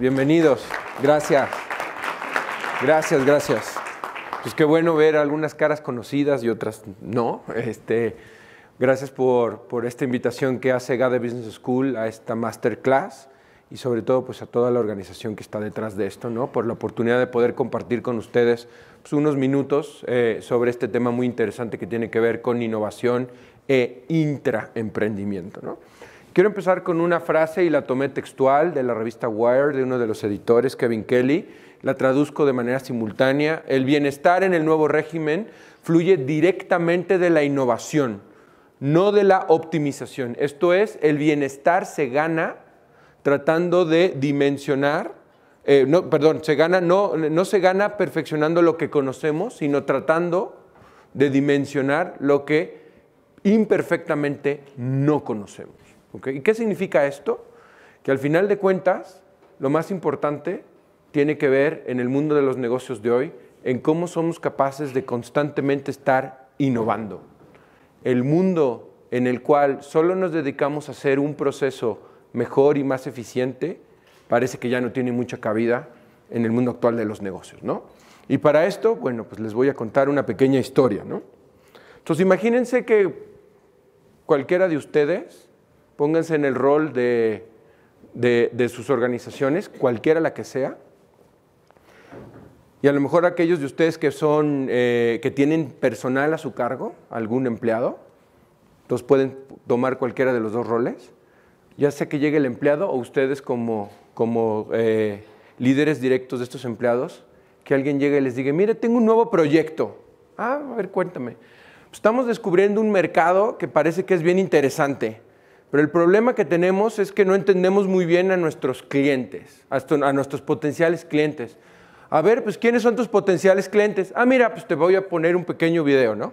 bienvenidos. Gracias. Gracias, gracias. Pues qué bueno ver algunas caras conocidas y otras no. Este, gracias por, esta invitación que hace GADE Business School a esta masterclass y sobre todo pues a toda la organización que está detrás de esto, ¿no? Por la oportunidad de poder compartir con ustedes pues, unos minutos eh, sobre este tema muy interesante que tiene que ver con innovación e intraemprendimiento, ¿no? Quiero empezar con una frase y la tomé textual de la revista Wire de uno de los editores, Kevin Kelly. La traduzco de manera simultánea. El bienestar en el nuevo régimen fluye directamente de la innovación, no de la optimización. Esto es, el bienestar se gana tratando de dimensionar, eh, no, perdón, se gana, no se gana perfeccionando lo que conocemos, sino tratando de dimensionar lo que imperfectamente no conocemos. ¿Y qué significa esto? Que al final de cuentas, lo más importante tiene que ver en el mundo de los negocios de hoy, en cómo somos capaces de constantemente estar innovando. El mundo en el cual solo nos dedicamos a hacer un proceso mejor y más eficiente, parece que ya no tiene mucha cabida en el mundo actual de los negocios, Y para esto, bueno, pues les voy a contar una pequeña historia, ¿no? Entonces imagínense que cualquiera de ustedes pónganse en el rol de, sus organizaciones, cualquiera la que sea, y a lo mejor aquellos de ustedes que, son, eh, que tienen personal a su cargo, algún empleado, entonces pueden tomar cualquiera de los dos roles, ya sea que llegue el empleado o ustedes como, eh, líderes directos de estos empleados, que alguien llegue y les diga, mire, tengo un nuevo proyecto. Ah, a ver, cuéntame. Pues estamos descubriendo un mercado que parece que es bien interesante. Pero el problema que tenemos es que no entendemos muy bien a nuestros clientes, a nuestros potenciales clientes. A ver, pues, ¿quiénes son tus potenciales clientes? Ah, mira, pues te voy a poner un pequeño video, ¿no?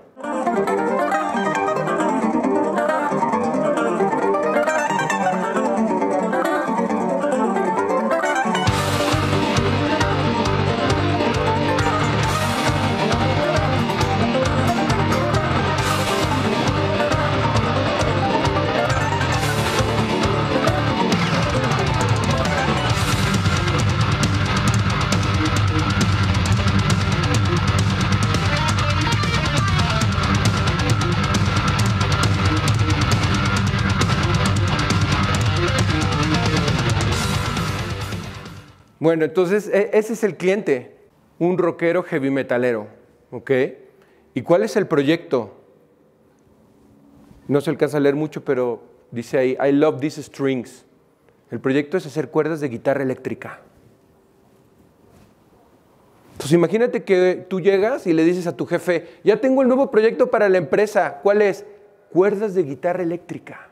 Bueno, entonces e, ese es el cliente, un rockero heavy metalero, ¿ok? ¿Y cuál es el proyecto? No se alcanza a leer mucho, pero dice ahí, I love these strings. El proyecto es hacer cuerdas de guitarra eléctrica. Entonces imagínate que tú llegas y le dices a tu jefe, ya tengo el nuevo proyecto para la empresa. ¿Cuál es? Cuerdas de guitarra eléctrica.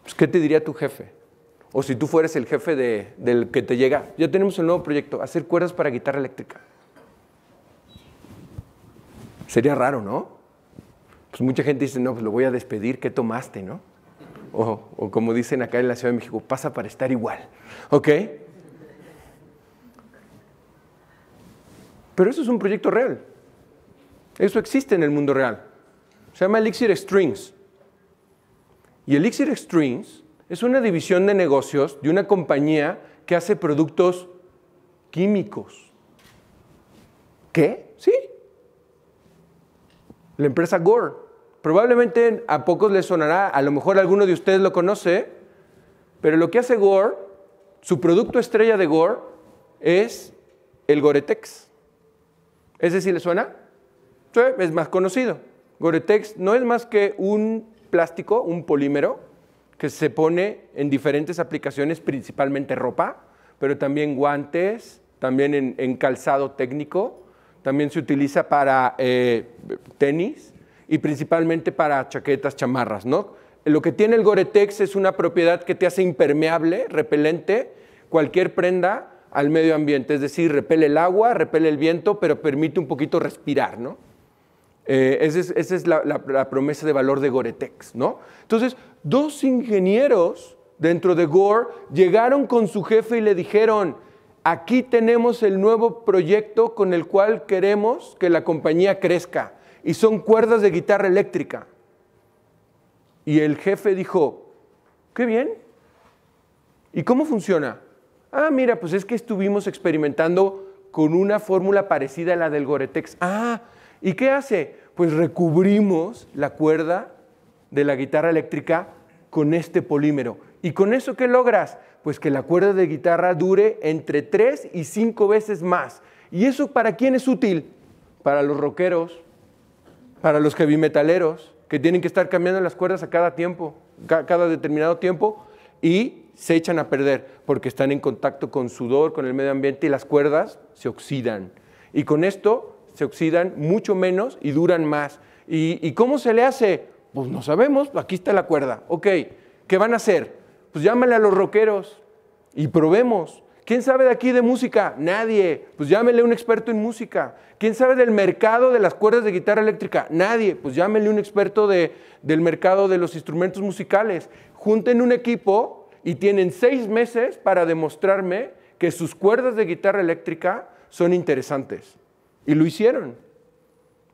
Pues, ¿Qué te diría tu jefe? O si tú fueres el jefe del que te llega, ya tenemos el nuevo proyecto, hacer cuerdas para guitarra eléctrica. Sería raro, ¿no? Pues mucha gente dice, no, pues lo voy a despedir, ¿qué tomaste, no? O, o como dicen acá en la Ciudad de México, pasa para estar igual, ¿ok? Pero eso es un proyecto real. Eso existe en el mundo real. Se llama Elixir Strings. Y Elixir Strings es una división de negocios de una compañía que hace productos químicos. ¿Qué? Sí. La empresa Gore. Probablemente a pocos les sonará, a lo mejor alguno de ustedes lo conoce, pero lo que hace Gore, su producto estrella de Gore, es el Goretex. ¿Ese sí le suena? Sí, es más conocido. Goretex no es más que un plástico, un polímero, que se pone en diferentes aplicaciones, principalmente ropa, pero también guantes, también en, calzado técnico, también se utiliza para eh, tenis y principalmente para chaquetas, chamarras, ¿no? Lo que tiene el Gore-Tex es una propiedad que te hace impermeable, repelente, cualquier prenda al medio ambiente, es decir, repele el agua, repele el viento, pero permite un poquito respirar, ¿no? Eh, esa es, la, promesa de valor de Goretex, ¿no? Entonces, dos ingenieros dentro de Gore llegaron con su jefe y le dijeron, aquí tenemos el nuevo proyecto con el cual queremos que la compañía crezca, y son cuerdas de guitarra eléctrica. Y el jefe dijo, qué bien, ¿y cómo funciona? Ah, mira, pues es que estuvimos experimentando con una fórmula parecida a la del Goretex. Ah, ¿Y qué hace? Pues recubrimos la cuerda de la guitarra eléctrica con este polímero. ¿Y con eso qué logras? Pues que la cuerda de guitarra dure entre tres y cinco veces más. ¿Y eso para quién es útil? Para los rockeros, para los heavy metaleros, que tienen que estar cambiando las cuerdas a cada tiempo, cada determinado tiempo, y se echan a perder porque están en contacto con sudor, con el medio ambiente y las cuerdas se oxidan. Y con esto se oxidan mucho menos y duran más. ¿Y, cómo se le hace? Pues no sabemos, aquí está la cuerda. Ok, ¿qué van a hacer? Pues llámale a los rockeros y probemos. ¿Quién sabe de aquí de música? Nadie. Pues llámenle a un experto en música. ¿Quién sabe del mercado de las cuerdas de guitarra eléctrica? Nadie. Pues llámenle a un experto del mercado de los instrumentos musicales. Junten un equipo y tienen seis meses para demostrarme que sus cuerdas de guitarra eléctrica son interesantes. Y lo hicieron.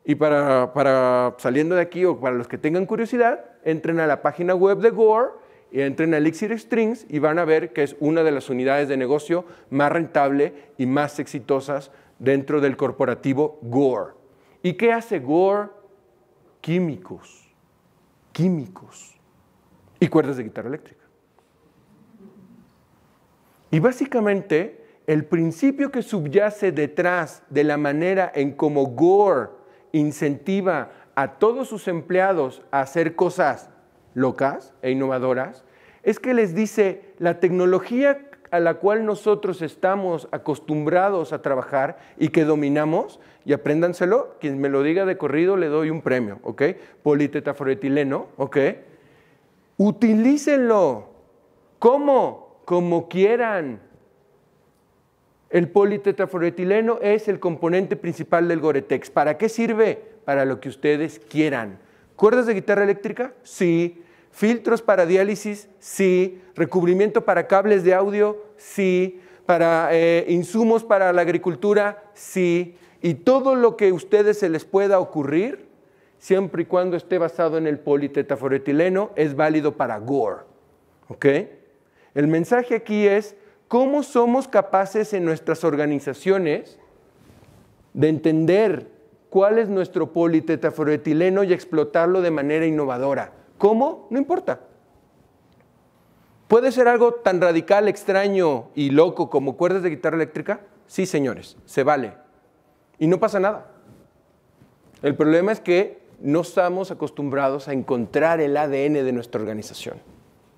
Y para, saliendo de aquí o para los que tengan curiosidad, entren a la página web de Gore y entren a Elixir Strings y van a ver que es una de las unidades de negocio más rentable y más exitosas dentro del corporativo Gore. ¿Y qué hace Gore? Químicos. Químicos. Y cuerdas de guitarra eléctrica. Y básicamente el principio que subyace detrás de la manera en cómo Gore incentiva a todos sus empleados a hacer cosas locas e innovadoras es que les dice, la tecnología a la cual nosotros estamos acostumbrados a trabajar y que dominamos, y apréndanselo, quien me lo diga de corrido le doy un premio, ¿ok? Politetaforetileno, ¿ok? Utilícenlo. como Como quieran el politetrafluoretileno es el componente principal del Goretex. ¿Para qué sirve? Para lo que ustedes quieran. ¿Cuerdas de guitarra eléctrica? Sí. ¿Filtros para diálisis? Sí. ¿Recubrimiento para cables de audio? Sí. ¿Para eh, insumos para la agricultura? Sí. Y todo lo que a ustedes se les pueda ocurrir, siempre y cuando esté basado en el politetaforetileno, es válido para GORE. ¿Ok? El mensaje aquí es, cómo somos capaces en nuestras organizaciones de entender cuál es nuestro politetaforetileno y explotarlo de manera innovadora. ¿Cómo? No importa. ¿Puede ser algo tan radical, extraño y loco como cuerdas de guitarra eléctrica? Sí, señores, se vale. Y no pasa nada. El problema es que no estamos acostumbrados a encontrar el ADN de nuestra organización.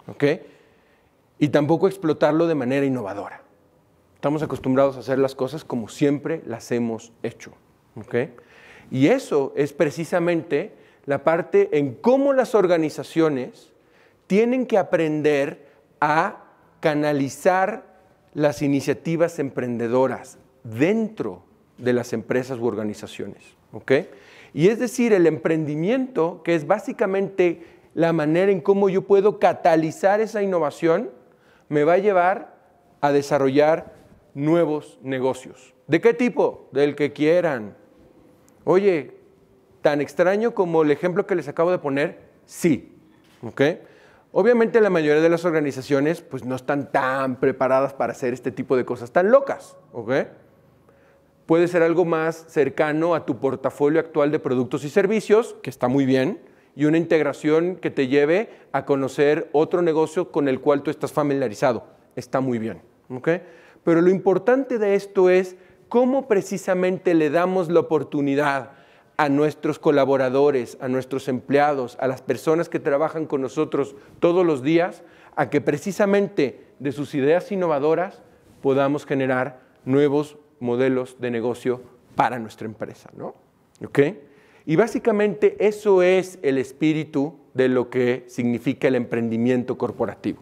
¿ok?, y tampoco explotarlo de manera innovadora. Estamos acostumbrados a hacer las cosas como siempre las hemos hecho. Y eso es precisamente la parte en cómo las organizaciones tienen que aprender a canalizar las iniciativas emprendedoras dentro de las empresas u organizaciones. Y es decir, el emprendimiento, que es básicamente la manera en cómo yo puedo catalizar esa innovación, me va a llevar a desarrollar nuevos negocios. ¿De qué tipo? Del que quieran. Oye, tan extraño como el ejemplo que les acabo de poner, sí. Obviamente la mayoría de las organizaciones pues, no están tan preparadas para hacer este tipo de cosas tan locas. Puede ser algo más cercano a tu portafolio actual de productos y servicios, que está muy bien, y una integración que te lleve a conocer otro negocio con el cual tú estás familiarizado. Está muy bien. Pero lo importante de esto es cómo precisamente le damos la oportunidad a nuestros colaboradores, a nuestros empleados, a las personas que trabajan con nosotros todos los días, a que precisamente de sus ideas innovadoras podamos generar nuevos modelos de negocio para nuestra empresa. ¿no? Y básicamente eso es el espíritu de lo que significa el emprendimiento corporativo.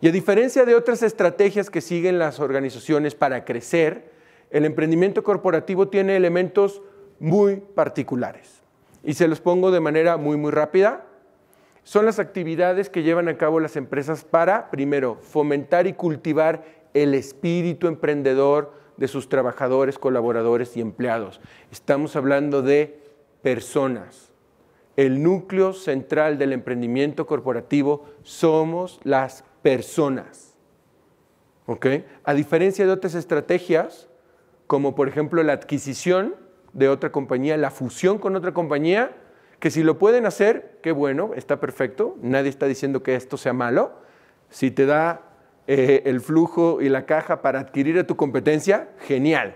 Y a diferencia de otras estrategias que siguen las organizaciones para crecer, el emprendimiento corporativo tiene elementos muy particulares. Y se los pongo de manera muy, muy rápida. Son las actividades que llevan a cabo las empresas para, primero, fomentar y cultivar el espíritu emprendedor de sus trabajadores, colaboradores y empleados. Estamos hablando de personas. El núcleo central del emprendimiento corporativo somos las personas. ¿Ok? A diferencia de otras estrategias, como por ejemplo la adquisición de otra compañía, la fusión con otra compañía, que si lo pueden hacer, qué bueno, está perfecto, nadie está diciendo que esto sea malo. Si te da eh, el flujo y la caja para adquirir a tu competencia, genial.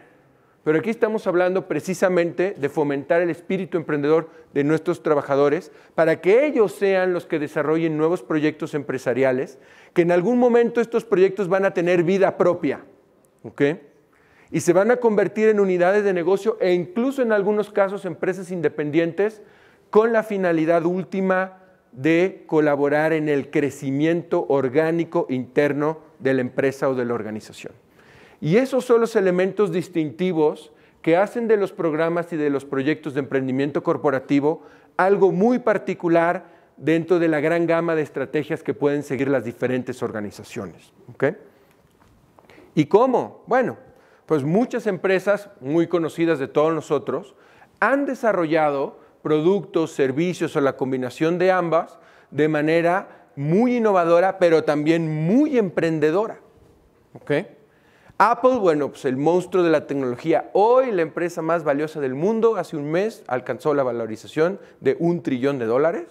Pero aquí estamos hablando precisamente de fomentar el espíritu emprendedor de nuestros trabajadores para que ellos sean los que desarrollen nuevos proyectos empresariales, que en algún momento estos proyectos van a tener vida propia. ¿ok? Y se van a convertir en unidades de negocio e incluso en algunos casos empresas independientes con la finalidad última de colaborar en el crecimiento orgánico interno de la empresa o de la organización. Y esos son los elementos distintivos que hacen de los programas y de los proyectos de emprendimiento corporativo algo muy particular dentro de la gran gama de estrategias que pueden seguir las diferentes organizaciones. ¿Y cómo? Bueno, pues muchas empresas muy conocidas de todos nosotros han desarrollado productos, servicios o la combinación de ambas de manera muy innovadora, pero también muy emprendedora. Apple, bueno, pues el monstruo de la tecnología. Hoy la empresa más valiosa del mundo, hace un mes alcanzó la valorización de un trillón de dólares,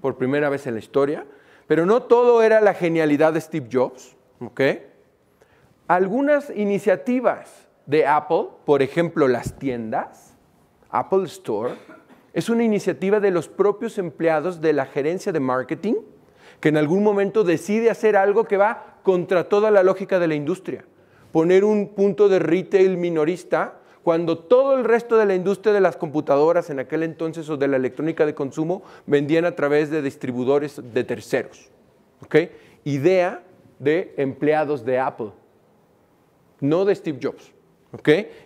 por primera vez en la historia. Pero no todo era la genialidad de Steve Jobs. Algunas iniciativas de Apple, por ejemplo las tiendas, Apple Store, es una iniciativa de los propios empleados de la gerencia de marketing que en algún momento decide hacer algo que va contra toda la lógica de la industria. Poner un punto de retail minorista cuando todo el resto de la industria de las computadoras en aquel entonces o de la electrónica de consumo vendían a través de distribuidores de terceros. Idea de empleados de Apple, no de Steve Jobs.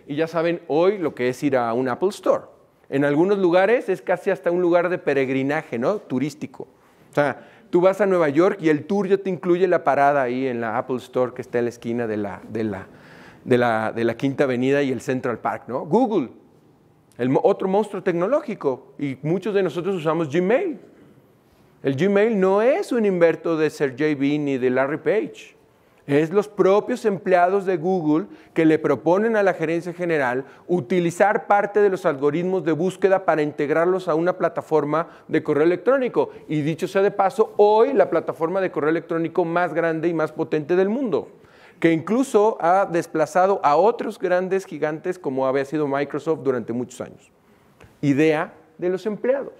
Y ya saben hoy lo que es ir a un Apple Store en algunos lugares es casi hasta un lugar de peregrinaje, ¿no? Turístico. O sea, tú vas a Nueva York y el tour ya te incluye la parada ahí en la Apple Store que está en la esquina de la, de la, de la, Quinta Avenida y el Central Park, ¿no? Google, otro monstruo tecnológico. Y muchos de nosotros usamos Gmail. El Gmail no es un invento de Sergey Bean ni de Larry Page. Es los propios empleados de Google que le proponen a la gerencia general utilizar parte de los algoritmos de búsqueda para integrarlos a una plataforma de correo electrónico. Y dicho sea de paso, hoy la plataforma de correo electrónico más grande y más potente del mundo que incluso ha desplazado a otros grandes gigantes como había sido Microsoft durante muchos años. Idea de los empleados.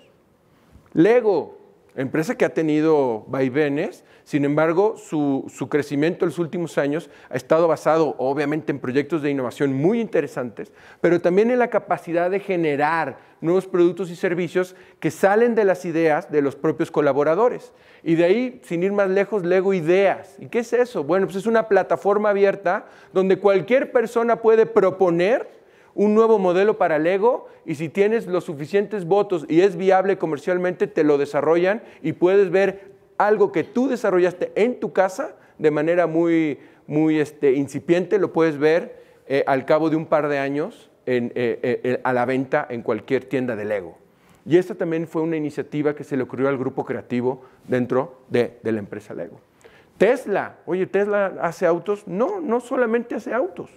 Lego, empresa que ha tenido vaivenes, sin embargo, su, crecimiento en los últimos años ha estado basado obviamente en proyectos de innovación muy interesantes, pero también en la capacidad de generar nuevos productos y servicios que salen de las ideas de los propios colaboradores. Y de ahí, sin ir más lejos, Lego Ideas. ¿Y qué es eso? Bueno, pues es una plataforma abierta donde cualquier persona puede proponer un nuevo modelo para Lego y si tienes los suficientes votos y es viable comercialmente, te lo desarrollan y puedes ver algo que tú desarrollaste en tu casa de manera muy, muy este, incipiente, lo puedes ver eh, al cabo de un par de años eh, eh, a la venta en cualquier tienda de Lego. Y esta también fue una iniciativa que se le ocurrió al grupo creativo dentro de, de la empresa Lego. Tesla, oye, ¿Tesla hace autos? No, no solamente hace autos.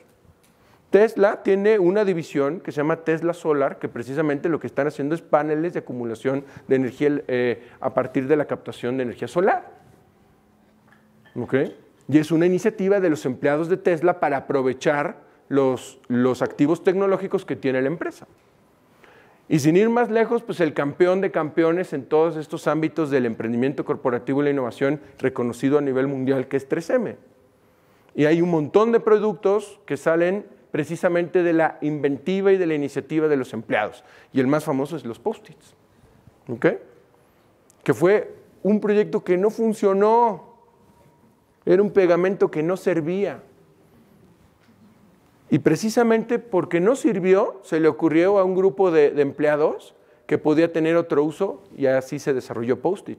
Tesla tiene una división que se llama Tesla Solar, que precisamente lo que están haciendo es paneles de acumulación de energía eh, a partir de la captación de energía solar. Y es una iniciativa de los empleados de Tesla para aprovechar los, los activos tecnológicos que tiene la empresa. Y sin ir más lejos, pues el campeón de campeones en todos estos ámbitos del emprendimiento corporativo y la innovación reconocido a nivel mundial, que es 3M. Y hay un montón de productos que salen precisamente de la inventiva y de la iniciativa de los empleados. Y el más famoso es los post-its, Que fue un proyecto que no funcionó, era un pegamento que no servía. Y precisamente porque no sirvió, se le ocurrió a un grupo de, empleados que podía tener otro uso y así se desarrolló Post-it.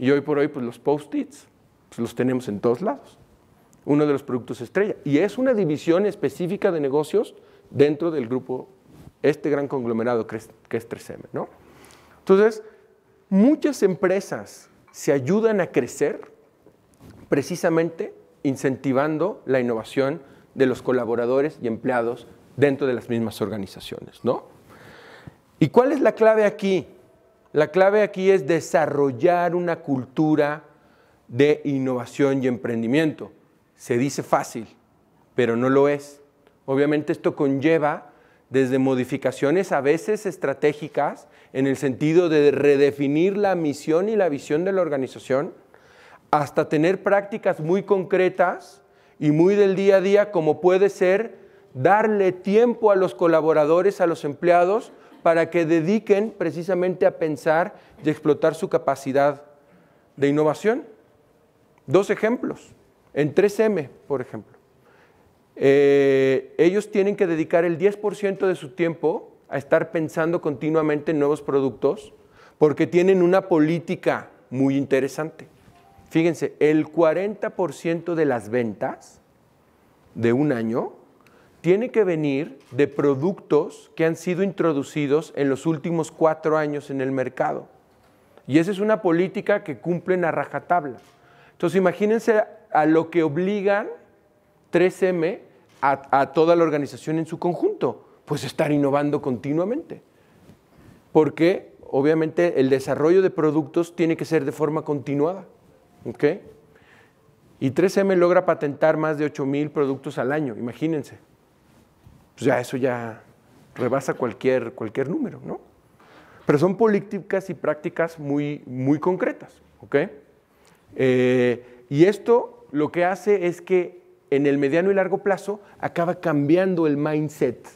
Y hoy por hoy, pues los Post-its pues, los tenemos en todos lados uno de los productos estrella. Y es una división específica de negocios dentro del grupo, este gran conglomerado que es, 3M. Entonces, muchas empresas se ayudan a crecer precisamente incentivando la innovación de los colaboradores y empleados dentro de las mismas organizaciones. ¿Y cuál es la clave aquí? La clave aquí es desarrollar una cultura de innovación y emprendimiento se dice fácil, pero no lo es. Obviamente esto conlleva desde modificaciones a veces estratégicas en el sentido de redefinir la misión y la visión de la organización, hasta tener prácticas muy concretas y muy del día a día, como puede ser darle tiempo a los colaboradores, a los empleados, para que dediquen precisamente a pensar y explotar su capacidad de innovación. Dos ejemplos. En 3M, por ejemplo, eh, ellos tienen que dedicar el 10% de su tiempo a estar pensando continuamente en nuevos productos porque tienen una política muy interesante. Fíjense, el 40% de las ventas de un año tiene que venir de productos que han sido introducidos en los últimos cuatro años en el mercado. Y esa es una política que cumplen a rajatabla. Entonces imagínense a lo que obligan 3M a, toda la organización en su conjunto, pues estar innovando continuamente. Porque obviamente el desarrollo de productos tiene que ser de forma continuada. Y 3M logra patentar más de mil productos al año, imagínense. Pues ya eso ya rebasa cualquier, cualquier número, ¿no? Pero son políticas y prácticas muy, muy concretas, ¿ok? Eh, y esto lo que hace es que en el mediano y largo plazo acaba cambiando el mindset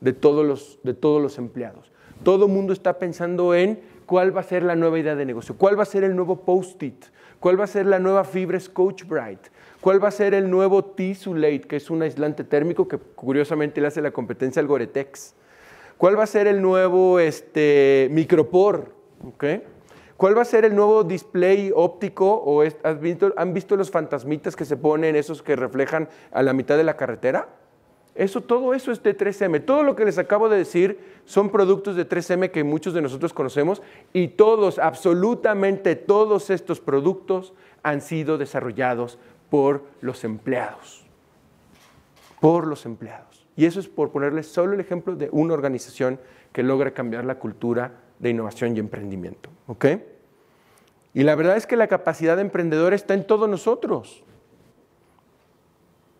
de todos los, empleados. Todo el mundo está pensando en cuál va a ser la nueva idea de negocio, cuál va a ser el nuevo post-it, cuál va a ser la nueva Fibres Coach Bright, cuál va a ser el nuevo T-Sulate, que es un aislante térmico que curiosamente le hace la competencia al Goretex, cuál va a ser el nuevo este, Micropor, ¿Cuál va a ser el nuevo display óptico? O ¿Han visto los fantasmitas que se ponen, esos que reflejan a la mitad de la carretera? Eso, todo eso es de 3M. Todo lo que les acabo de decir son productos de 3M que muchos de nosotros conocemos y todos, absolutamente todos estos productos han sido desarrollados por los empleados. Por los empleados. Y eso es por ponerles solo el ejemplo de una organización que logra cambiar la cultura de innovación y emprendimiento. ¿ok? Y la verdad es que la capacidad de emprendedora está en todos nosotros.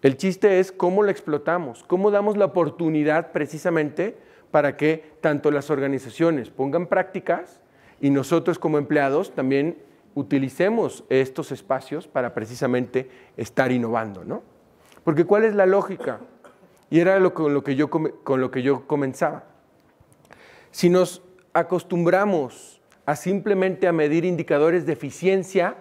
El chiste es cómo la explotamos, cómo damos la oportunidad precisamente para que tanto las organizaciones pongan prácticas y nosotros como empleados también utilicemos estos espacios para precisamente estar innovando, ¿no? Porque ¿cuál es la lógica? Y era lo, con, lo que yo, con lo que yo comenzaba. Si nos acostumbramos a simplemente a medir indicadores de eficiencia,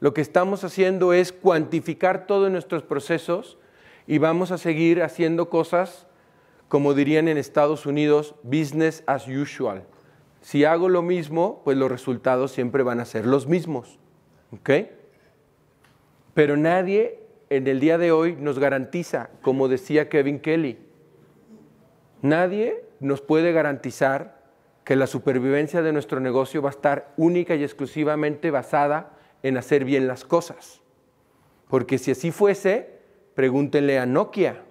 lo que estamos haciendo es cuantificar todos nuestros procesos y vamos a seguir haciendo cosas, como dirían en Estados Unidos, business as usual. Si hago lo mismo, pues los resultados siempre van a ser los mismos. Pero nadie en el día de hoy nos garantiza, como decía Kevin Kelly, nadie nos puede garantizar que la supervivencia de nuestro negocio va a estar única y exclusivamente basada en hacer bien las cosas. Porque si así fuese, pregúntenle a Nokia.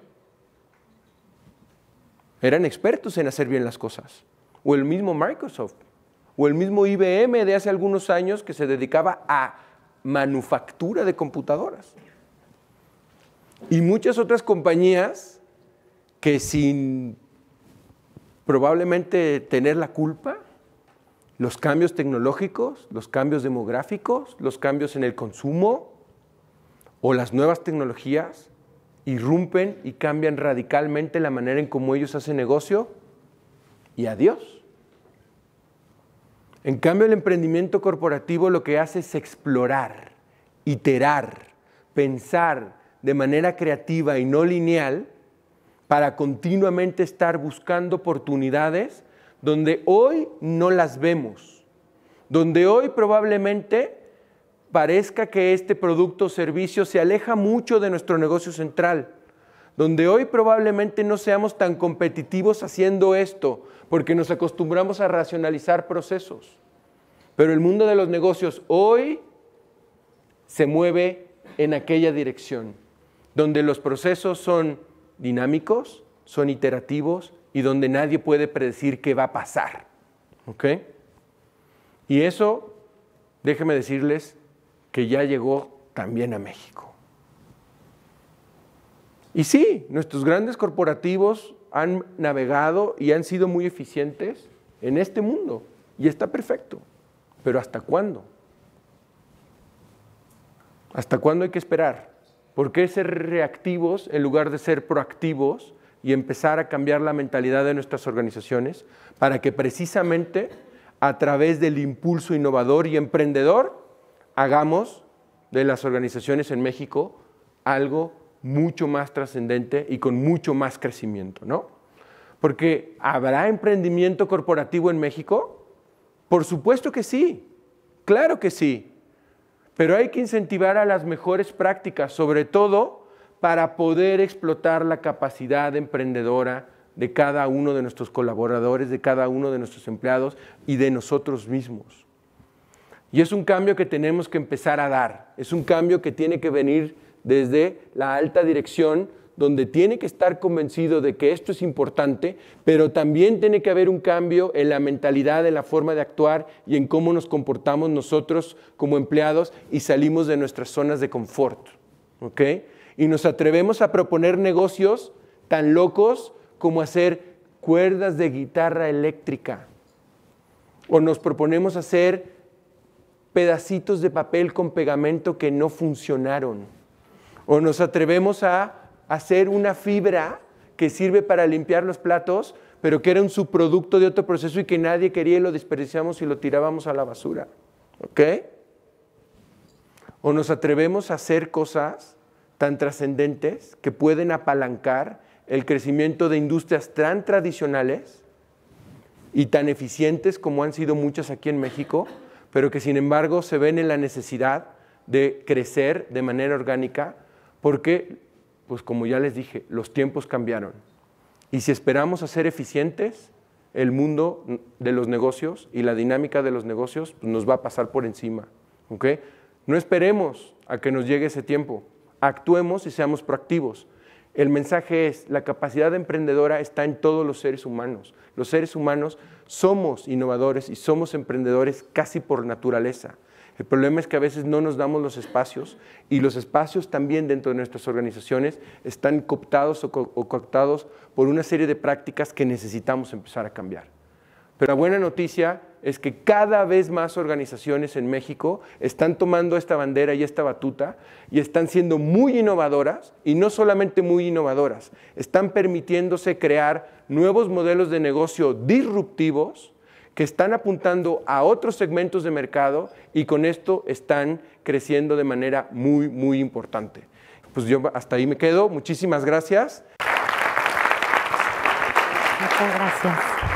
Eran expertos en hacer bien las cosas. O el mismo Microsoft. O el mismo IBM de hace algunos años que se dedicaba a manufactura de computadoras. Y muchas otras compañías que sin probablemente tener la culpa, los cambios tecnológicos, los cambios demográficos, los cambios en el consumo o las nuevas tecnologías irrumpen y cambian radicalmente la manera en cómo ellos hacen negocio y adiós. En cambio, el emprendimiento corporativo lo que hace es explorar, iterar, pensar de manera creativa y no lineal para continuamente estar buscando oportunidades donde hoy no las vemos, donde hoy probablemente parezca que este producto o servicio se aleja mucho de nuestro negocio central, donde hoy probablemente no seamos tan competitivos haciendo esto, porque nos acostumbramos a racionalizar procesos. Pero el mundo de los negocios hoy se mueve en aquella dirección, donde los procesos son dinámicos, son iterativos y donde nadie puede predecir qué va a pasar. Y eso, déjenme decirles, que ya llegó también a México. Y sí, nuestros grandes corporativos han navegado y han sido muy eficientes en este mundo y está perfecto. Pero ¿hasta cuándo? ¿Hasta cuándo hay que esperar? ¿Por qué ser reactivos en lugar de ser proactivos y empezar a cambiar la mentalidad de nuestras organizaciones para que precisamente a través del impulso innovador y emprendedor hagamos de las organizaciones en México algo mucho más trascendente y con mucho más crecimiento, ¿no? Porque ¿habrá emprendimiento corporativo en México? Por supuesto que sí, claro que sí, pero hay que incentivar a las mejores prácticas, sobre todo para poder explotar la capacidad emprendedora de cada uno de nuestros colaboradores, de cada uno de nuestros empleados y de nosotros mismos. Y es un cambio que tenemos que empezar a dar, es un cambio que tiene que venir desde la alta dirección donde tiene que estar convencido de que esto es importante, pero también tiene que haber un cambio en la mentalidad, en la forma de actuar y en cómo nos comportamos nosotros como empleados y salimos de nuestras zonas de confort. ¿ok? Y nos atrevemos a proponer negocios tan locos como hacer cuerdas de guitarra eléctrica o nos proponemos hacer pedacitos de papel con pegamento que no funcionaron. O nos atrevemos a hacer una fibra que sirve para limpiar los platos, pero que era un subproducto de otro proceso y que nadie quería y lo desperdiciamos y lo tirábamos a la basura. ¿Ok? O nos atrevemos a hacer cosas tan trascendentes que pueden apalancar el crecimiento de industrias tan tradicionales y tan eficientes como han sido muchas aquí en México, pero que sin embargo se ven en la necesidad de crecer de manera orgánica porque pues como ya les dije, los tiempos cambiaron. Y si esperamos a ser eficientes, el mundo de los negocios y la dinámica de los negocios pues, nos va a pasar por encima. No esperemos a que nos llegue ese tiempo. Actuemos y seamos proactivos. El mensaje es, la capacidad emprendedora está en todos los seres humanos. Los seres humanos somos innovadores y somos emprendedores casi por naturaleza. El problema es que a veces no nos damos los espacios y los espacios también dentro de nuestras organizaciones están cooptados o, cooptados por una serie de prácticas que necesitamos empezar a cambiar. Pero la buena noticia es que cada vez más organizaciones en México están tomando esta bandera y esta batuta y están siendo muy innovadoras y no solamente muy innovadoras, están permitiéndose crear nuevos modelos de negocio disruptivos que están apuntando a otros segmentos de mercado y con esto están creciendo de manera muy, muy importante. Pues yo hasta ahí me quedo. Muchísimas gracias. Muchas gracias.